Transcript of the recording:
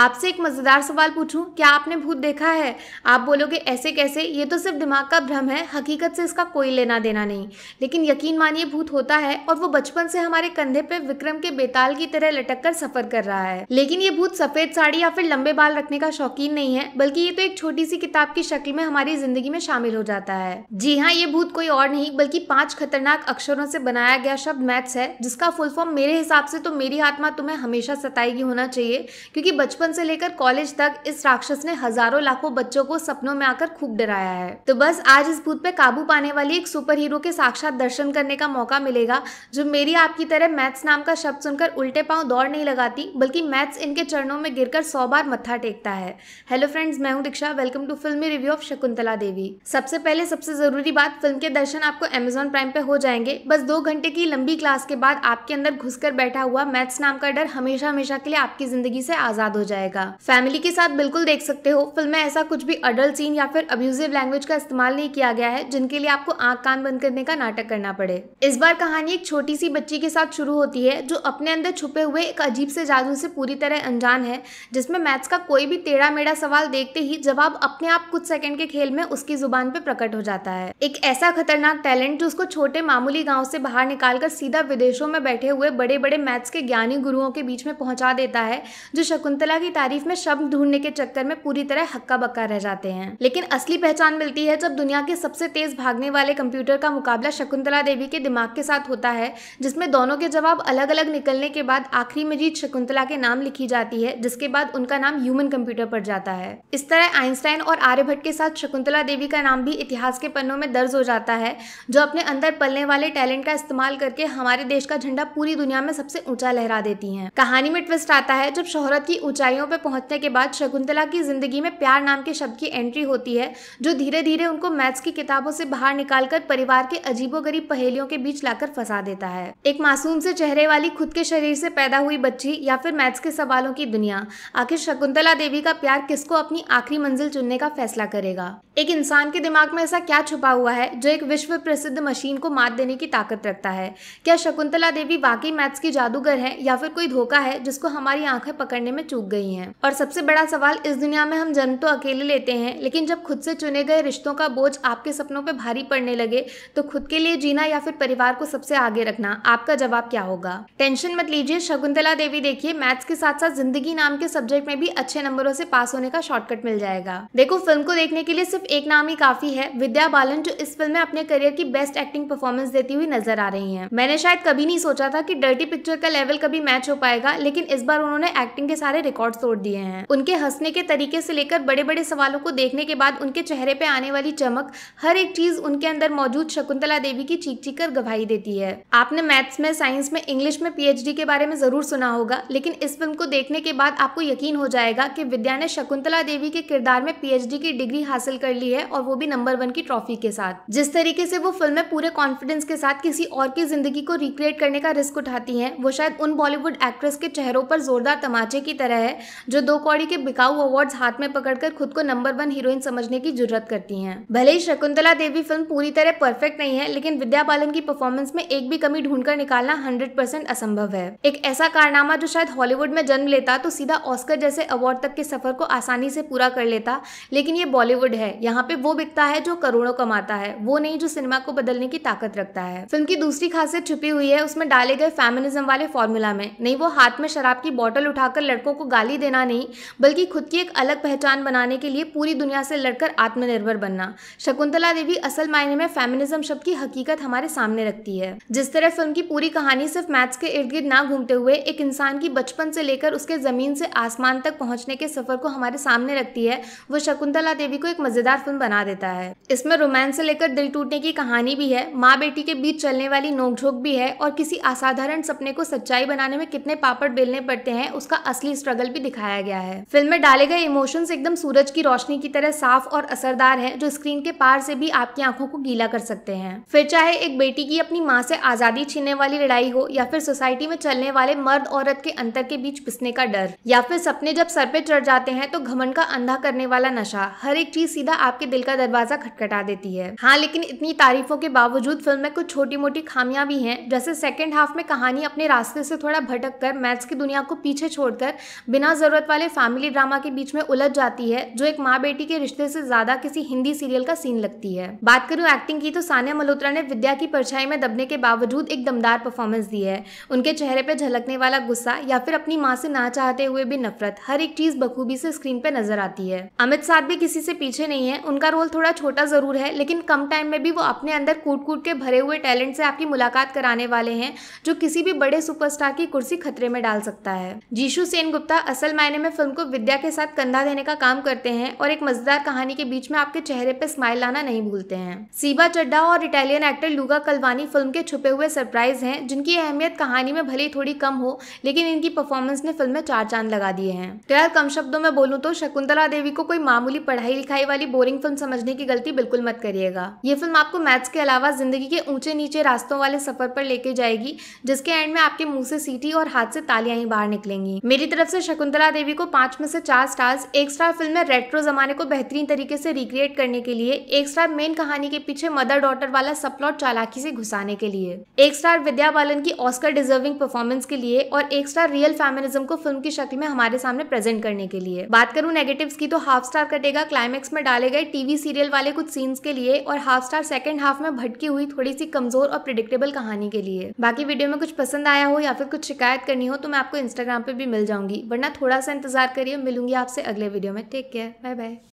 आपसे एक मज़ेदार सवाल पूछूं क्या आपने भूत देखा है आप बोलोगे ऐसे कैसे ये तो सिर्फ दिमाग का भ्रम है हकीकत से इसका कोई लेना देना नहीं लेकिन यकीन मानिए भूत होता है और वो बचपन से हमारे कंधे पे विक्रम के बेताल की तरह लटक कर सफर कर रहा है लेकिन ये भूत सफ़ेद साड़ी या फिर लंबे बाल रखने का शौकीन नहीं है बल्कि ये तो एक छोटी सी किताब की शक्ल में हमारी जिंदगी में शामिल हो जाता है जी हाँ ये भूत कोई और नहीं बल्कि पांच खतरनाक अक्षरों से बनाया गया शब्द मैथ्स है जिसका फुल फॉर्म मेरे हिसाब से तो मेरी आत्मा तुम्हें हमेशा सताएगी होना चाहिए क्योंकि बचपन बचपन से लेकर कॉलेज तक इस राक्षस ने हजारों लाखों बच्चों को सपनों में आकर खूब डराया है तो बस आज इस भूत पे काबू पाने वाली एक सुपर हीरो के साक्षात दर्शन करने का मौका मिलेगा जो मेरी आपकी तरह मैथ्स नाम का शब्द सुनकर उल्टे पांव दौड़ नहीं लगाती बल्कि मैथ्स इनके चरणों में कर सौ बार मत्था टेकता है हेलो फ्रेंड्स मैं हूँ Diksha welcome to Filmi review of Shakuntala Devi सबसे पहले सबसे जरूरी बात फिल्म के दर्शन आपको अमेजोन प्राइम पे हो जाएंगे बस दो घंटे की लंबी क्लास के बाद आपके अंदर घुसकर बैठा हुआ मैथ्स नाम का डर हमेशा हमेशा के लिए आपकी जिंदगी से आजाद हो जाए जाएगा फैमिली के साथ बिल्कुल देख सकते हो फिल्म में ऐसा कुछ भी अडल्ट सीन या फिर अब्यूजिव लैंग्वेज का इस्तेमाल नहीं किया गया है जिनके लिए आपको आंख कान बंद करने का नाटक करना पड़े इस बार कहानी एक छोटी सी बच्ची के साथ शुरू होती है जो अपने अंदर छुपे हुए एक अजीब से जादू से पूरी तरह अनजान है जिसमें मैथ्स का कोई भी टेढ़ा मेढ़ा सवाल देखते ही जवाब अपने आप कुछ सेकंड के खेल में उसकी जुबान पे प्रकट हो जाता है एक ऐसा खतरनाक टैलेंट जो उसको छोटे मामूली गांव से बाहर निकालकर सीधा विदेशों में बैठे हुए बड़े बड़े मैथ्स के ज्ञानी गुरुओं के बीच में पहुंचा देता है जो शकुंतला की तारीफ में शब्द ढूंढने के चक्कर में पूरी तरह हक्का बक्का रह जाते हैं लेकिन असली पहचान मिलती है जब दुनिया के सबसे तेज भागने वाले कंप्यूटर का मुकाबला शकुंतला देवी के दिमाग के साथ होता है जिसमें दोनों के जवाब अलग अलग निकलने के बाद आखिरी में जीत शकुंतला के नाम लिखी जाती है जिसके बाद उनका नाम ह्यूमन कंप्यूटर पर जाता है इस तरह आइंस्टाइन और आर्यभट्ट के साथ शकुंतला देवी का नाम भी इतिहास के पन्नों में दर्ज हो जाता है जो अपने अंदर पलने वाले टैलेंट का इस्तेमाल करके हमारे देश का झंडा पूरी दुनिया में सबसे ऊंचा लहरा देती है कहानी में ट्विस्ट आता है जब शोहरत की ऊंचाई ऊंचाइयों पर पहुंचने के बाद शकुंतला की ज़िंदगी में प्यार नाम के शब्द की एंट्री होती है जो धीरे धीरे उनको मैथ्स की किताबों से बाहर निकालकर परिवार के अजीबोगरीब पहेलियों के बीच लाकर फंसा देता है एक मासूम से चेहरे वाली खुद के शरीर से पैदा हुई बच्ची या फिर मैथ्स के सवालों की दुनिया आखिर शकुंतला देवी का प्यार किसको अपनी आखिरी मंजिल चुनने का फैसला करेगा एक इंसान के दिमाग में ऐसा क्या छुपा हुआ है जो एक विश्व प्रसिद्ध मशीन को मात देने की ताकत रखता है क्या शकुंतला देवी वाकई मैथ्स की जादूगर है या फिर कोई धोखा है जिसको हमारी आंखें पकड़ने में चूक गई हैं और सबसे बड़ा सवाल इस दुनिया में हम जन्म तो अकेले लेते हैं लेकिन जब खुद से चुने गए रिश्तों का बोझ आपके सपनों पर भारी पड़ने लगे तो खुद के लिए जीना या फिर परिवार को सबसे आगे रखना आपका जवाब क्या होगा टेंशन मत लीजिए शकुंतला देवी देखिए मैथ्स के साथ साथ जिंदगी नाम के सब्जेक्ट में भी अच्छे नंबरों से पास होने का शॉर्टकट मिल जाएगा देखो फिल्म को देखने के लिए सिर्फ सिर्फ एक नाम ही काफ़ी है विद्या बालन जो इस फिल्म में अपने करियर की बेस्ट एक्टिंग परफॉर्मेंस देती हुई नजर आ रही हैं मैंने शायद कभी नहीं सोचा था कि डर्टी पिक्चर का लेवल कभी मैच हो पाएगा लेकिन इस बार उन्होंने एक्टिंग के सारे रिकॉर्ड तोड़ दिए हैं उनके हंसने के तरीके से लेकर बड़े बड़े सवालों को देखने के बाद उनके चेहरे पे आने वाली चमक हर एक चीज उनके अंदर मौजूद शकुंतला देवी की चीख चीख कर गवाही देती है आपने मैथ्स में साइंस में इंग्लिश में पीएचडी के बारे में जरूर सुना होगा लेकिन इस फिल्म को देखने के बाद आपको यकीन हो जाएगा कि विद्या ने शकुंतला देवी के किरदार में पीएचडी की डिग्री हासिल कर कर ली है और वो भी नंबर वन की ट्रॉफी के साथ जिस तरीके से वो फिल्म में पूरे कॉन्फिडेंस के साथ किसी और की जिंदगी को रिक्रिएट करने का रिस्क उठाती है वो शायद उन बॉलीवुड एक्ट्रेस के चेहरों पर जोरदार तमाचे की तरह है जो दो कौड़ी के बिकाऊ अवार्ड हाथ में पकड़कर खुद को नंबर वन हीरोइन समझने की जरूरत करती है भले ही शकुंतला देवी फिल्म पूरी तरह परफेक्ट नहीं है लेकिन विद्या बालन की परफॉर्मेंस में एक भी कमी ढूंढकर निकालना परसेंट असंभव है एक ऐसा कारनामा जो शायद हॉलीवुड में जन्म लेता तो सीधा ऑस्कर जैसे अवार्ड तक के सफर को आसानी से पूरा कर लेता लेकिन ये बॉलीवुड है यहाँ पे वो बिकता है जो करोड़ों कमाता है वो नहीं जो सिनेमा को बदलने की ताकत रखता है फिल्म की दूसरी खासियत छुपी हुई है उसमें डाले गए फेमिनिज्म वाले फॉर्मूला में नहीं वो हाथ में शराब की बॉटल उठाकर लड़कों को गाली देना नहीं बल्कि खुद की एक अलग पहचान बनाने के लिए पूरी दुनिया से लड़कर आत्मनिर्भर बनना शकुंतला देवी असल मायने में फेमिनिज्म शब्द की हकीकत हमारे सामने रखती है जिस तरह फिल्म की पूरी कहानी सिर्फ मैथ्स के इर्द गिर्द ना घूमते हुए एक इंसान की बचपन से लेकर उसके जमीन से आसमान तक पहुंचने के सफर को हमारे सामने रखती है वो शकुंतला देवी को एक मजेदार मज़ेदार फिल्म बना देता है इसमें रोमांस से लेकर दिल टूटने की कहानी भी है माँ बेटी के बीच चलने वाली नोकझोंक भी है और किसी असाधारण सपने को सच्चाई बनाने में कितने पापड़ बेलने पड़ते हैं उसका असली स्ट्रगल भी दिखाया गया है फिल्म में डाले गए इमोशंस एकदम सूरज की रोशनी की तरह साफ और असरदार है जो स्क्रीन के पार से भी आपकी आंखों को गीला कर सकते हैं फिर चाहे एक बेटी की अपनी माँ से आजादी छीनने वाली लड़ाई हो या फिर सोसाइटी में चलने वाले मर्द औरत के अंतर के बीच पिसने का डर या फिर सपने जब सर पे चढ़ जाते हैं तो घमन का अंधा करने वाला नशा हर एक चीज सीधा आपके दिल का दरवाजा खटखटा देती है हाँ लेकिन इतनी तारीफों के बावजूद फिल्म में कुछ छोटी मोटी खामियां भी हैं जैसे सेकेंड हाफ में कहानी अपने रास्ते से थोड़ा भटक कर मैथ्स की दुनिया को पीछे छोड़कर बिना जरूरत वाले फैमिली ड्रामा के बीच में उलझ जाती है जो एक माँ बेटी के रिश्ते से ज्यादा किसी हिंदी सीरियल का सीन लगती है बात करूँ एक्टिंग की तो सानिया मल्होत्रा ने विद्या की परछाई में दबने के बावजूद एक दमदार परफॉर्मेंस दी है उनके चेहरे पर झलकने वाला गुस्सा या फिर अपनी माँ से ना चाहते हुए भी नफरत हर एक चीज बखूबी से स्क्रीन पर नजर आती है अमित साध भी किसी से पीछे नहीं है हैं उनका रोल थोड़ा छोटा ज़रूर है लेकिन कम टाइम में भी वो अपने अंदर कूट कूट के भरे हुए टैलेंट से आपकी मुलाकात कराने वाले हैं जो किसी भी बड़े सुपरस्टार की कुर्सी खतरे में डाल सकता है जीशु सेन गुप्ता असल मायने में फिल्म को विद्या के साथ कंधा देने का काम करते हैं और एक मजेदार कहानी के बीच में आपके चेहरे पर स्माइल लाना नहीं भूलते हैं सीबा चड्डा और इटालियन एक्टर लुगा कलवानी फिल्म के छुपे हुए सरप्राइज हैं जिनकी अहमियत कहानी में भले ही थोड़ी कम हो लेकिन इनकी परफॉर्मेंस ने फिल्म में चार चांद लगा दिए हैं तो यार कम शब्दों में बोलूँ तो शकुंतला देवी को कोई मामूली पढ़ाई लिखाई वाली बोल बोरिंग फिल्म समझने की गलती बिल्कुल मत करिएगा ये फिल्म आपको मैथ्स के अलावा जिंदगी के ऊंचे नीचे रास्तों वाले सफर पर लेके जाएगी जिसके एंड में आपके मुंह से सीटी और हाथ से तालियां ही बाहर निकलेंगी मेरी तरफ से शकुंतला देवी को पांच में से चार स्टार्स एक स्टार फिल्म में रेट्रो जमाने को बेहतरीन तरीके से रिक्रिएट करने के लिए एक स्टार मेन कहानी के पीछे मदर डॉटर वाला सप्लॉट चालाकी से घुसाने के लिए एक स्टार विद्या बालन की ऑस्कर डिजर्विंग परफॉर्मेंस के लिए और एक स्टार रियल फेमिनिज्म को फिल्म की शक्ल में हमारे सामने प्रेजेंट करने के लिए बात करूं नेगेटिव्स की तो हाफ स्टार कटेगा क्लाइमेक्स में डाले गए टीवी सीरियल वाले कुछ सीन्स के लिए और हाफ स्टार सेकंड हाफ में भटकी हुई थोड़ी सी कमजोर और प्रिडिक्टेबल कहानी के लिए बाकी वीडियो में कुछ पसंद आया हो या फिर कुछ शिकायत करनी हो तो मैं आपको इंस्टाग्राम पर भी मिल जाऊंगी वरना थोड़ा सा इंतजार करिए मिलूंगी आपसे अगले वीडियो में टेक केयर बाय बाय